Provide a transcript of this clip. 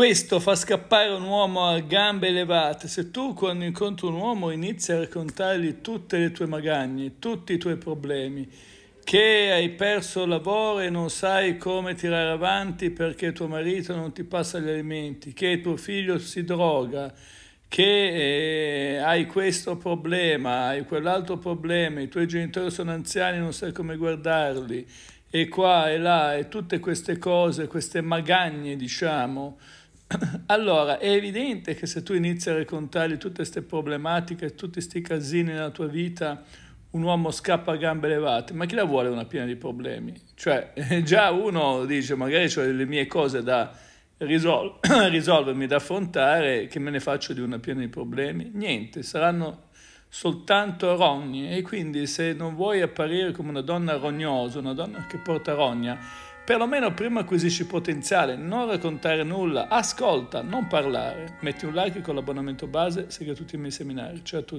Questo fa scappare un uomo a gambe elevate. Se tu quando incontri un uomo inizi a raccontargli tutte le tue magagne, tutti i tuoi problemi, che hai perso il lavoro e non sai come tirare avanti perché tuo marito non ti passa gli alimenti, che tuo figlio si droga, che eh, hai questo problema, hai quell'altro problema, i tuoi genitori sono anziani, e non sai come guardarli, e qua e là, e tutte queste cose, queste magagne, diciamo, Allora, è evidente che se tu inizi a raccontargli tutte queste problematiche, tutti questi casini nella tua vita, un uomo scappa a gambe levate, ma chi la vuole una piena di problemi? Cioè, già uno dice, magari ho le mie cose da risol risolvermi, da affrontare, che me ne faccio di una piena di problemi? Niente, saranno soltanto rogne. e quindi se non vuoi apparire come una donna rognosa, una donna che porta rogna, Perlomeno prima acquisisci potenziale, non raccontare nulla, ascolta, non parlare. Metti un like con l'abbonamento base, segui tutti i miei seminari. Ciao a tutti.